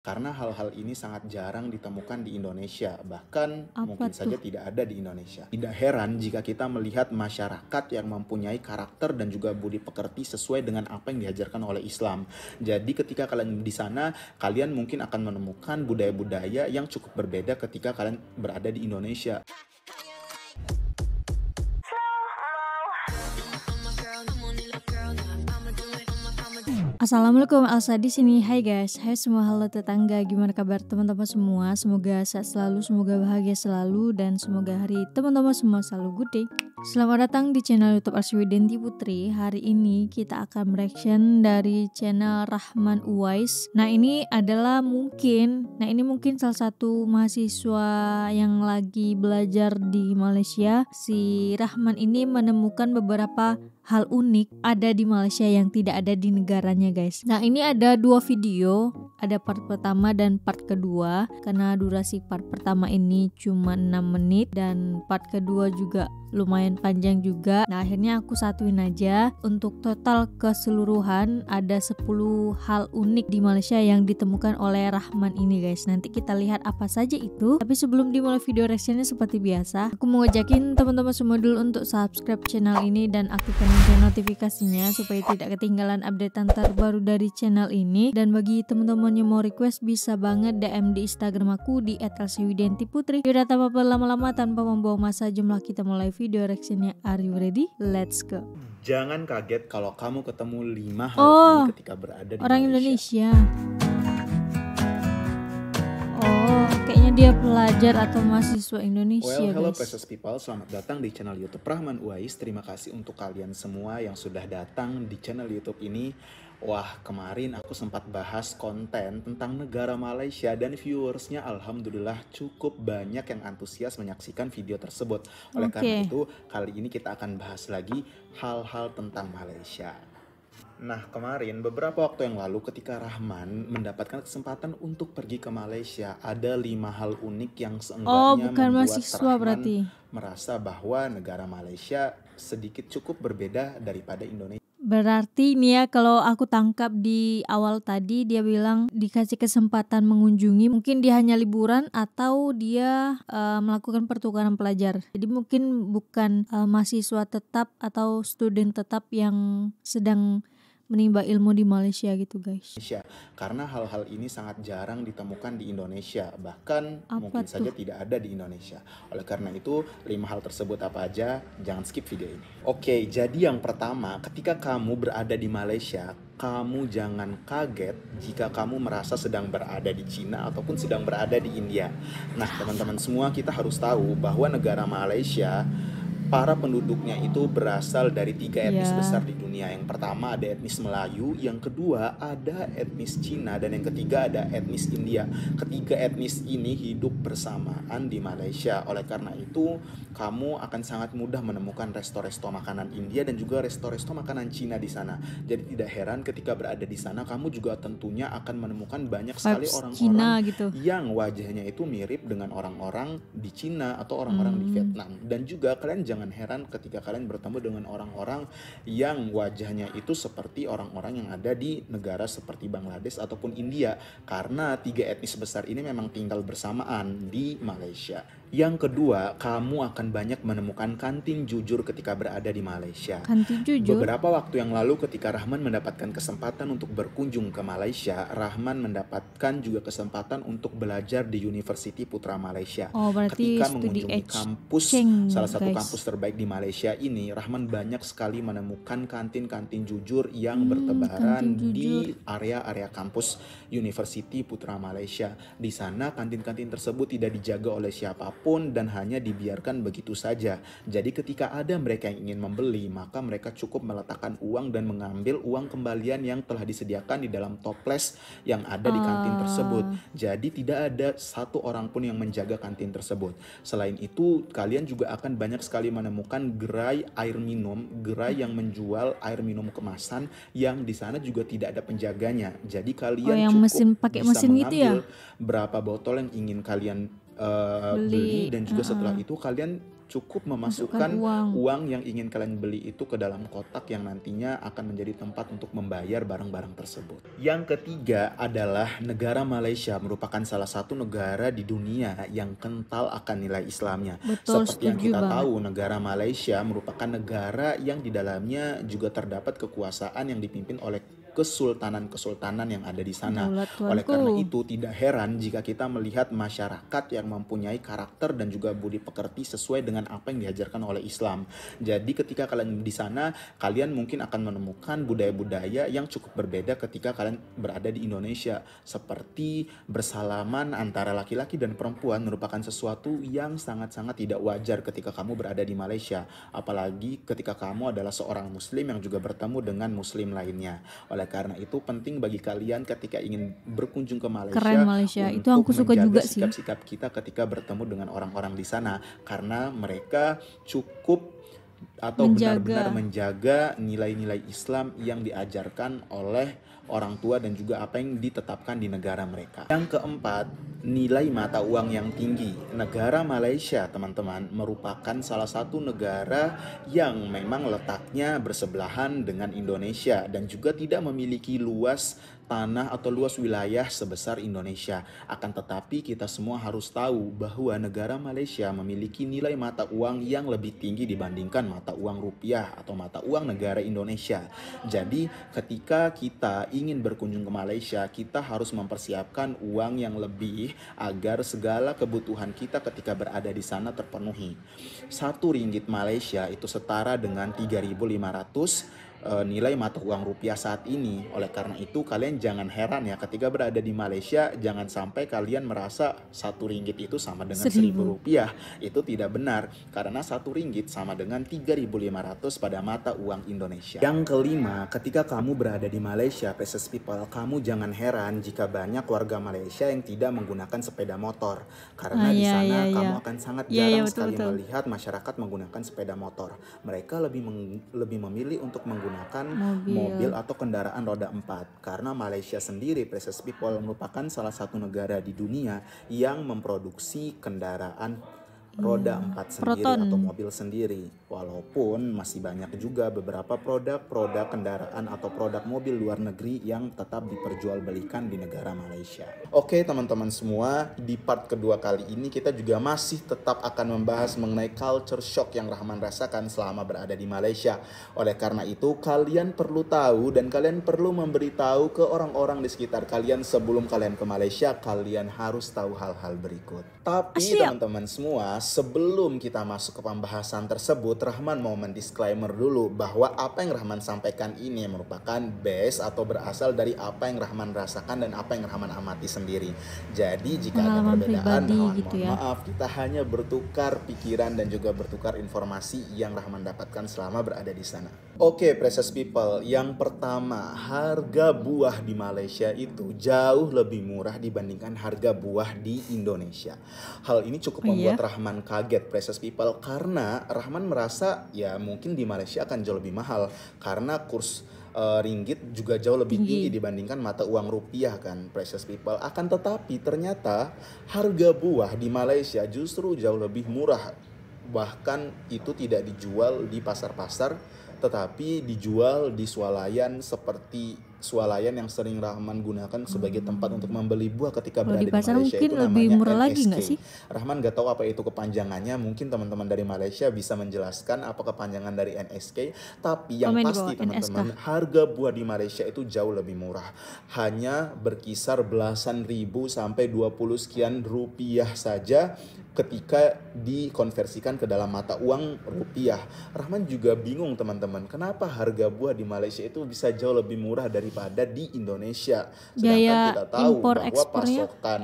karena hal-hal ini sangat jarang ditemukan di Indonesia, bahkan Apa mungkin tuh? saja tidak ada di Indonesia. Tidak heran jika kita melihat masyarakat yang mempunyai karakter dan juga budi pekerti sesuai dengan apa yang diajarkan oleh Islam. Jadi ketika kalian di sana, kalian mungkin akan menemukan budaya-budaya yang cukup berbeda ketika kalian berada di Indonesia. Assalamualaikum Alsa di sini. Hai guys, hai semua halo tetangga. Gimana kabar teman-teman semua? Semoga sehat selalu, semoga bahagia selalu dan semoga hari teman-teman semua selalu good day. Selamat datang di channel YouTube Denti Putri. Hari ini kita akan reaction dari channel Rahman Uwais. Nah, ini adalah mungkin, nah ini mungkin salah satu mahasiswa yang lagi belajar di Malaysia. Si Rahman ini menemukan beberapa hal unik ada di Malaysia yang tidak ada di negaranya, guys. Nah, ini ada dua video, ada part pertama dan part kedua karena durasi part pertama ini cuma 6 menit dan part kedua juga lumayan lumayan panjang juga. Nah, akhirnya aku satuin aja untuk total keseluruhan ada 10 hal unik di Malaysia yang ditemukan oleh Rahman ini guys. Nanti kita lihat apa saja itu. Tapi sebelum dimulai video reactionnya seperti biasa, aku mau ngajakin teman-teman semua dulu untuk subscribe channel ini dan aktifkan lonceng notifikasinya supaya tidak ketinggalan updatean terbaru dari channel ini. Dan bagi teman-teman yang mau request bisa banget DM di Instagram aku di @lcwidentiputri. Yaudah tanpa berlama-lama tanpa membawa masa jumlah kita mulai video reaction sectionnya Are you ready? Let's go. Jangan kaget kalau kamu ketemu lima hal oh, ini ketika berada di orang Malaysia. Indonesia. Oh, kayaknya dia pelajar atau mahasiswa Indonesia. Well, hello precious people, selamat datang di channel YouTube Rahman Uwais. Terima kasih untuk kalian semua yang sudah datang di channel YouTube ini. Wah, kemarin aku sempat bahas konten tentang negara Malaysia dan viewersnya alhamdulillah cukup banyak yang antusias menyaksikan video tersebut. Oleh okay. karena itu, kali ini kita akan bahas lagi hal-hal tentang Malaysia. Nah, kemarin beberapa waktu yang lalu ketika Rahman mendapatkan kesempatan untuk pergi ke Malaysia, ada lima hal unik yang seenggaknya oh, bukan membuat mahasiswa, Rahman berarti. merasa bahwa negara Malaysia sedikit cukup berbeda daripada Indonesia. Berarti nih ya kalau aku tangkap di awal tadi dia bilang dikasih kesempatan mengunjungi mungkin dia hanya liburan atau dia uh, melakukan pertukaran pelajar. Jadi mungkin bukan uh, mahasiswa tetap atau student tetap yang sedang menimba ilmu di Malaysia gitu guys. Malaysia karena hal-hal ini sangat jarang ditemukan di Indonesia bahkan apa mungkin tuh? saja tidak ada di Indonesia. Oleh karena itu lima hal tersebut apa aja jangan skip video ini. Oke jadi yang pertama ketika kamu berada di Malaysia kamu jangan kaget jika kamu merasa sedang berada di Cina ataupun sedang berada di India. Nah, teman-teman semua kita harus tahu bahwa negara Malaysia para penduduknya itu berasal dari tiga iya. etnis yeah. besar di dunia. Yang pertama ada etnis Melayu, yang kedua ada etnis Cina, dan yang ketiga ada etnis India. Ketiga etnis ini hidup bersamaan di Malaysia. Oleh karena itu, kamu akan sangat mudah menemukan resto-resto makanan India dan juga resto-resto makanan Cina di sana. Jadi tidak heran ketika berada di sana, kamu juga tentunya akan menemukan banyak sekali orang-orang gitu. yang wajahnya itu mirip dengan orang-orang di Cina atau orang-orang hmm. di Vietnam. Dan juga kalian jangan jangan heran ketika kalian bertemu dengan orang-orang yang wajahnya itu seperti orang-orang yang ada di negara seperti Bangladesh ataupun India karena tiga etnis besar ini memang tinggal bersamaan di Malaysia. Yang kedua, kamu akan banyak menemukan kantin jujur ketika berada di Malaysia. Kantin jujur. Beberapa waktu yang lalu ketika Rahman mendapatkan kesempatan untuk berkunjung ke Malaysia, Rahman mendapatkan juga kesempatan untuk belajar di University Putra Malaysia. Oh, berarti ketika mengunjungi kampus Cheng, salah satu guys. kampus terbaik di Malaysia ini, Rahman banyak sekali menemukan kantin-kantin jujur yang hmm, bertebaran di area-area kampus University Putra Malaysia. Di sana kantin-kantin tersebut tidak dijaga oleh siapapun pun dan hanya dibiarkan begitu saja. Jadi ketika ada mereka yang ingin membeli, maka mereka cukup meletakkan uang dan mengambil uang kembalian yang telah disediakan di dalam toples yang ada di kantin ah. tersebut. Jadi tidak ada satu orang pun yang menjaga kantin tersebut. Selain itu, kalian juga akan banyak sekali menemukan gerai air minum, gerai yang menjual air minum kemasan yang di sana juga tidak ada penjaganya. Jadi kalian oh, yang cukup mesin pakai mesin gitu ya? berapa botol yang ingin kalian Eh, beli. beli dan juga uh -huh. setelah itu kalian cukup memasukkan uang. uang yang ingin kalian beli itu ke dalam kotak yang nantinya akan menjadi tempat untuk membayar barang-barang tersebut. Yang ketiga adalah negara Malaysia merupakan salah satu negara di dunia yang kental akan nilai Islamnya. Betul, Seperti yang kita banget. tahu, negara Malaysia merupakan negara yang di dalamnya juga terdapat kekuasaan yang dipimpin oleh kesultanan-kesultanan yang ada di sana. Oleh karena itu tidak heran jika kita melihat masyarakat yang mempunyai karakter dan juga budi pekerti sesuai dengan apa yang diajarkan oleh Islam. Jadi ketika kalian di sana, kalian mungkin akan menemukan budaya-budaya yang cukup berbeda ketika kalian berada di Indonesia. Seperti bersalaman antara laki-laki dan perempuan merupakan sesuatu yang sangat-sangat tidak wajar ketika kamu berada di Malaysia. Apalagi ketika kamu adalah seorang muslim yang juga bertemu dengan muslim lainnya. Oleh karena itu penting bagi kalian ketika ingin berkunjung ke Malaysia. Keren Malaysia. Untuk itu aku suka juga sih. Sikap-sikap kita ketika bertemu dengan orang-orang di sana karena mereka cukup atau benar-benar menjaga nilai-nilai Islam yang diajarkan oleh orang tua dan juga apa yang ditetapkan di negara mereka. Yang keempat, nilai mata uang yang tinggi. Negara Malaysia, teman-teman, merupakan salah satu negara yang memang letaknya bersebelahan dengan Indonesia dan juga tidak memiliki luas tanah atau luas wilayah sebesar Indonesia. Akan tetapi kita semua harus tahu bahwa negara Malaysia memiliki nilai mata uang yang lebih tinggi dibandingkan mata uang rupiah atau mata uang negara Indonesia. Jadi ketika kita ingin berkunjung ke Malaysia, kita harus mempersiapkan uang yang lebih agar segala kebutuhan kita ketika berada di sana terpenuhi. Satu ringgit Malaysia itu setara dengan 3.500 Eh, nilai mata uang rupiah saat ini. Oleh karena itu, kalian jangan heran ya ketika berada di Malaysia, jangan sampai kalian merasa satu ringgit itu sama dengan seribu rupiah. Itu tidak benar, karena satu ringgit sama dengan 3.500 pada mata uang Indonesia. Yang kelima, ketika kamu berada di Malaysia, precious people, kamu jangan heran jika banyak warga Malaysia yang tidak menggunakan sepeda motor. Karena ah, di iya, sana iya, iya. kamu akan sangat iya, iya, jarang iya, betul, sekali betul. melihat masyarakat menggunakan sepeda motor. Mereka lebih lebih memilih untuk menggunakan menggunakan mobil. mobil atau kendaraan roda empat karena Malaysia sendiri precious people merupakan salah satu negara di dunia yang memproduksi kendaraan roda hmm. empat sendiri Proton. atau mobil sendiri. Walaupun masih banyak juga beberapa produk-produk kendaraan atau produk mobil luar negeri yang tetap diperjualbelikan di negara Malaysia. Oke teman-teman semua, di part kedua kali ini kita juga masih tetap akan membahas mengenai culture shock yang Rahman rasakan selama berada di Malaysia. Oleh karena itu, kalian perlu tahu dan kalian perlu memberitahu ke orang-orang di sekitar kalian sebelum kalian ke Malaysia, kalian harus tahu hal-hal berikut. Tapi teman-teman semua, sebelum kita masuk ke pembahasan tersebut, Rahman mau mendisklaimer dulu bahwa apa yang Rahman sampaikan ini merupakan base atau berasal dari apa yang Rahman rasakan dan apa yang Rahman amati sendiri. Jadi jika ada perbedaan, pribadi, gitu mohon ya. maaf. Kita hanya bertukar pikiran dan juga bertukar informasi yang Rahman dapatkan selama berada di sana. Oke, okay, precious people. Yang pertama, harga buah di Malaysia itu jauh lebih murah dibandingkan harga buah di Indonesia. Hal ini cukup membuat oh, iya? Rahman Rahman kaget Precious People karena Rahman merasa ya mungkin di Malaysia akan jauh lebih mahal karena kurs eh, ringgit juga jauh lebih tinggi dibandingkan mata uang rupiah kan precious people akan tetapi ternyata harga buah di Malaysia justru jauh lebih murah bahkan itu tidak dijual di pasar-pasar tetapi dijual di swalayan seperti swalayan yang sering Rahman gunakan sebagai tempat hmm. untuk membeli buah ketika berada di, di Malaysia mungkin itu lebih namanya murah MSK. lagi gak sih? Rahman gak tahu apa itu kepanjangannya, mungkin teman-teman dari Malaysia bisa menjelaskan apa kepanjangan dari NSK, tapi yang Komen pasti teman-teman harga buah di Malaysia itu jauh lebih murah. Hanya berkisar belasan ribu sampai 20 sekian rupiah saja ketika dikonversikan ke dalam mata uang rupiah. Rahman juga bingung teman-teman, kenapa harga buah di Malaysia itu bisa jauh lebih murah dari daripada di Indonesia. Sedangkan Gaya kita tahu bahwa pasokan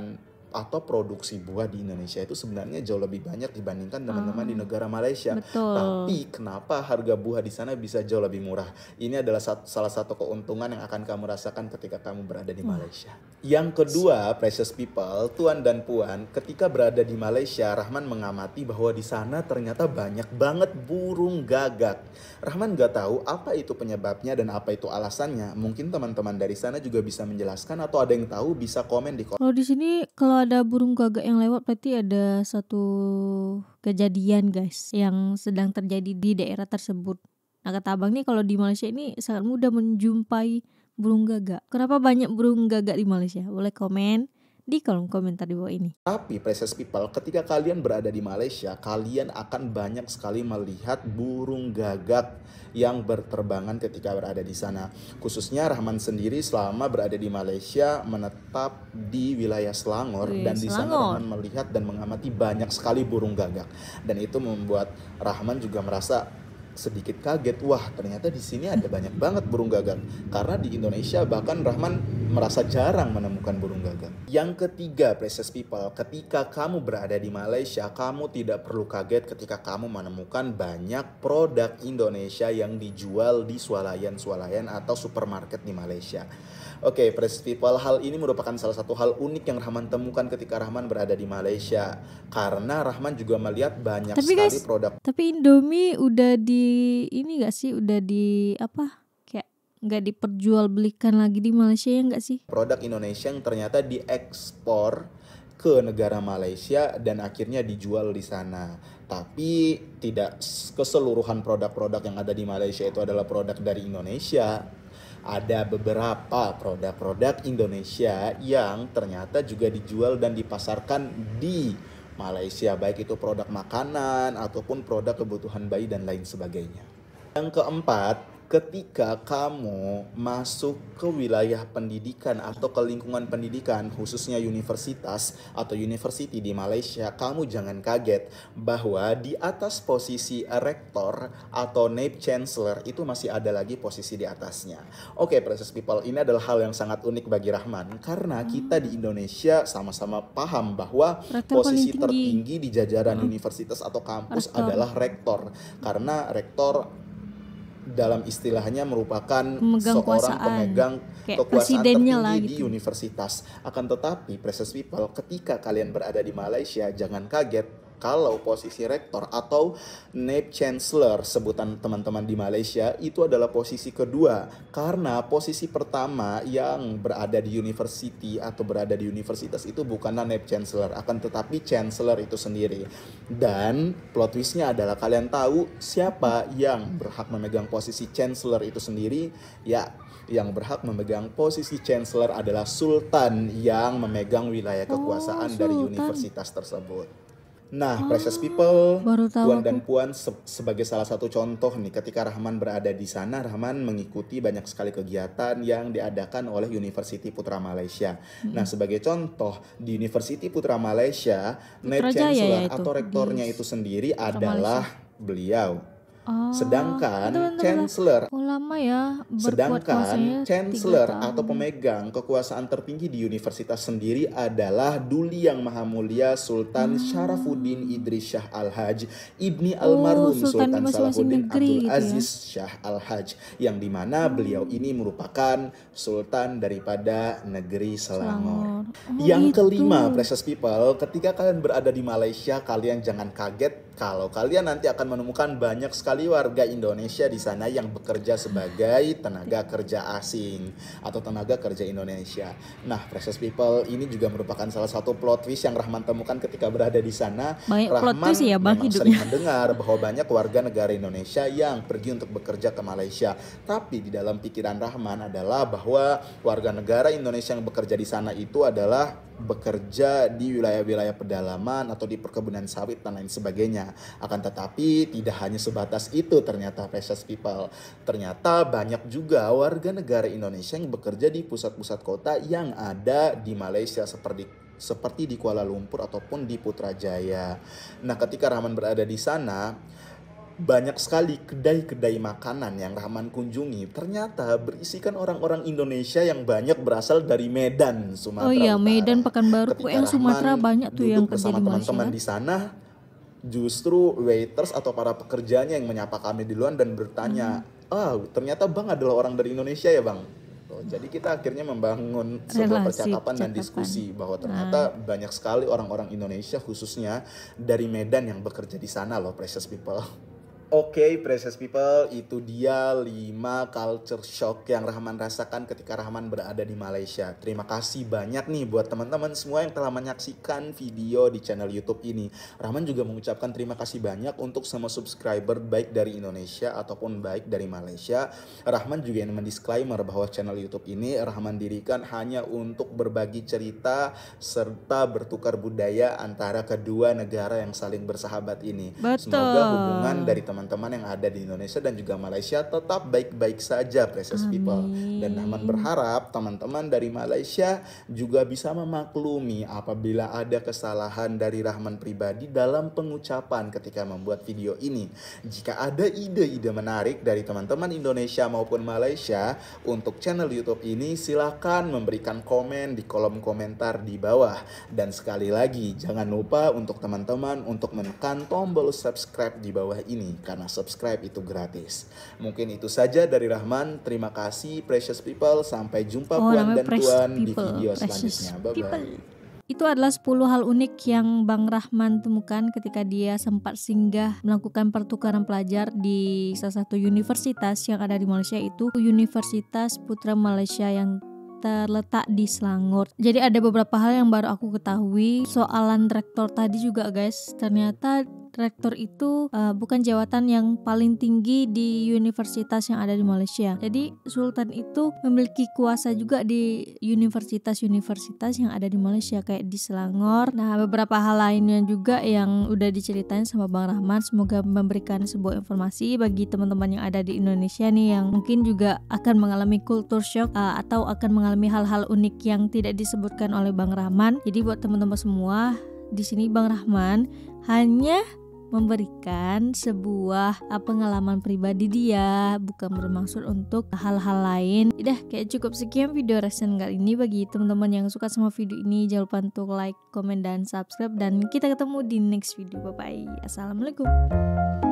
atau produksi buah di Indonesia itu sebenarnya jauh lebih banyak dibandingkan teman-teman ah, di negara Malaysia. Betul. Tapi kenapa harga buah di sana bisa jauh lebih murah? Ini adalah satu, salah satu keuntungan yang akan kamu rasakan ketika kamu berada di Wah. Hmm. Malaysia. Yang kedua, precious people, tuan dan puan, ketika berada di Malaysia, Rahman mengamati bahwa di sana ternyata banyak banget burung gagak. Rahman gak tahu apa itu penyebabnya dan apa itu alasannya. Mungkin teman-teman dari sana juga bisa menjelaskan atau ada yang tahu bisa komen di kolom. Kalau di sini kalau kalau ada burung gagak yang lewat berarti ada satu kejadian guys yang sedang terjadi di daerah tersebut. Nah kata abang nih kalau di Malaysia ini sangat mudah menjumpai burung gagak. Kenapa banyak burung gagak di Malaysia? Boleh komen di kolom komentar di bawah ini. Tapi Precious People, ketika kalian berada di Malaysia, kalian akan banyak sekali melihat burung gagak yang berterbangan ketika berada di sana. Khususnya Rahman sendiri selama berada di Malaysia menetap di wilayah Selangor Wih, dan di sana Rahman melihat dan mengamati banyak sekali burung gagak. Dan itu membuat Rahman juga merasa sedikit kaget wah ternyata di sini ada banyak banget burung gagak karena di Indonesia bahkan Rahman merasa jarang menemukan burung gagak. Yang ketiga, precious people, ketika kamu berada di Malaysia, kamu tidak perlu kaget ketika kamu menemukan banyak produk Indonesia yang dijual di swalayan-swalayan atau supermarket di Malaysia. Oke, okay, Precious People, hal ini merupakan salah satu hal unik yang Rahman temukan ketika Rahman berada di Malaysia. Karena Rahman juga melihat banyak tapi sekali guys, produk. Tapi Indomie udah di ini gak sih? Udah di apa? Kayak nggak diperjualbelikan lagi di Malaysia ya nggak sih? Produk Indonesia yang ternyata diekspor ke negara Malaysia dan akhirnya dijual di sana. Tapi tidak keseluruhan produk-produk yang ada di Malaysia itu adalah produk dari Indonesia ada beberapa produk-produk Indonesia yang ternyata juga dijual dan dipasarkan di Malaysia baik itu produk makanan ataupun produk kebutuhan bayi dan lain sebagainya. Yang keempat, ketika kamu masuk ke wilayah pendidikan atau ke lingkungan pendidikan khususnya universitas atau university di Malaysia kamu jangan kaget bahwa di atas posisi rektor atau naib chancellor itu masih ada lagi posisi di atasnya oke okay, precious people ini adalah hal yang sangat unik bagi Rahman karena kita di Indonesia sama-sama paham bahwa rektor posisi tertinggi di jajaran hmm. universitas atau kampus rektor. adalah rektor karena rektor dalam istilahnya merupakan pemegang seorang kuasaan. pemegang Kayak kekuasaan tertinggi lah, gitu. di universitas. Akan tetapi, Precious People, ketika kalian berada di Malaysia, jangan kaget kalau posisi rektor atau naib chancellor sebutan teman-teman di Malaysia itu adalah posisi kedua karena posisi pertama yang berada di university atau berada di universitas itu bukanlah naib chancellor akan tetapi chancellor itu sendiri dan plot twistnya adalah kalian tahu siapa yang berhak memegang posisi chancellor itu sendiri ya yang berhak memegang posisi chancellor adalah sultan yang memegang wilayah kekuasaan oh, dari universitas tersebut Nah, oh, Precious People, baru tahu Puan aku. dan Puan se sebagai salah satu contoh nih, ketika Rahman berada di sana, Rahman mengikuti banyak sekali kegiatan yang diadakan oleh University Putra Malaysia. Hmm. Nah, sebagai contoh di University Putra Malaysia, Putra Net Chancellor ya atau rektornya di... itu sendiri Putra adalah Malaysia. beliau Oh, sedangkan chancellor oh, ya, sedangkan chancellor atau pemegang kekuasaan tertinggi di universitas sendiri adalah duli yang maha mulia Sultan hmm. Syarafuddin Idris Shah Al-Haj ibni oh, almarhum Sultan, Sultan Salahuddin Abdul Aziz gitu ya? Syah Al-Haj yang dimana beliau hmm. ini merupakan sultan daripada negeri Selangor. Selangor. Oh, yang itu. kelima precious people ketika kalian berada di Malaysia kalian jangan kaget kalau kalian nanti akan menemukan banyak sekali warga Indonesia di sana yang bekerja sebagai tenaga kerja asing atau tenaga kerja Indonesia. Nah, Precious People ini juga merupakan salah satu plot twist yang Rahman temukan ketika berada di sana. Banyak Rahman plot twist ya bang hidupnya. sering mendengar bahwa banyak warga negara Indonesia yang pergi untuk bekerja ke Malaysia. Tapi di dalam pikiran Rahman adalah bahwa warga negara Indonesia yang bekerja di sana itu adalah bekerja di wilayah-wilayah pedalaman atau di perkebunan sawit dan lain sebagainya. Akan tetapi tidak hanya sebatas itu ternyata precious people. Ternyata banyak juga warga negara Indonesia yang bekerja di pusat-pusat kota yang ada di Malaysia seperti seperti di Kuala Lumpur ataupun di Putrajaya. Nah, ketika Rahman berada di sana, banyak sekali kedai-kedai makanan yang Rahman kunjungi ternyata berisikan orang-orang Indonesia yang banyak berasal dari Medan, Sumatera. Oh iya, Utara. Medan Pekanbaru, yang Sumatera banyak tuh yang kerja di teman-teman di sana justru waiters atau para pekerjanya yang menyapa kami di luar dan bertanya, hmm. oh, ternyata Bang adalah orang dari Indonesia ya, Bang?" jadi kita akhirnya membangun sebuah percakapan dan diskusi bahwa nah. ternyata nah. banyak sekali orang-orang Indonesia khususnya dari Medan yang bekerja di sana loh precious people. Oke, okay, precious people, itu dia 5 culture shock yang Rahman rasakan ketika Rahman berada di Malaysia. Terima kasih banyak nih buat teman-teman semua yang telah menyaksikan video di channel YouTube ini. Rahman juga mengucapkan terima kasih banyak untuk semua subscriber baik dari Indonesia ataupun baik dari Malaysia. Rahman juga yang mendisclaimer bahwa channel YouTube ini Rahman dirikan hanya untuk berbagi cerita serta bertukar budaya antara kedua negara yang saling bersahabat ini. Betul. Semoga hubungan dari teman teman-teman yang ada di Indonesia dan juga Malaysia tetap baik-baik saja precious Amin. people dan Rahman berharap teman-teman dari Malaysia juga bisa memaklumi apabila ada kesalahan dari Rahman pribadi dalam pengucapan ketika membuat video ini jika ada ide-ide menarik dari teman-teman Indonesia maupun Malaysia untuk channel YouTube ini silahkan memberikan komen di kolom komentar di bawah dan sekali lagi jangan lupa untuk teman-teman untuk menekan tombol subscribe di bawah ini karena subscribe itu gratis. Mungkin itu saja dari Rahman. Terima kasih precious people. Sampai jumpa oh, Puan dan Tuan di video selanjutnya. Bye bye. People. Itu adalah 10 hal unik yang Bang Rahman temukan ketika dia sempat singgah melakukan pertukaran pelajar di salah satu universitas yang ada di Malaysia itu Universitas Putra Malaysia yang terletak di Selangor. Jadi ada beberapa hal yang baru aku ketahui. Soalan rektor tadi juga guys, ternyata rektor itu uh, bukan jawatan yang paling tinggi di universitas yang ada di Malaysia. Jadi sultan itu memiliki kuasa juga di universitas-universitas yang ada di Malaysia kayak di Selangor. Nah, beberapa hal lainnya juga yang udah diceritain sama Bang Rahman. semoga memberikan sebuah informasi bagi teman-teman yang ada di Indonesia nih yang mungkin juga akan mengalami kultur shock uh, atau akan mengalami hal-hal unik yang tidak disebutkan oleh Bang Rahman. Jadi buat teman-teman semua, di sini Bang Rahman hanya memberikan sebuah ah, pengalaman pribadi dia, bukan bermaksud untuk hal-hal lain. Udah kayak cukup sekian video reaction kali ini bagi teman-teman yang suka sama video ini jangan lupa untuk like, komen dan subscribe dan kita ketemu di next video. Bye bye. Assalamualaikum.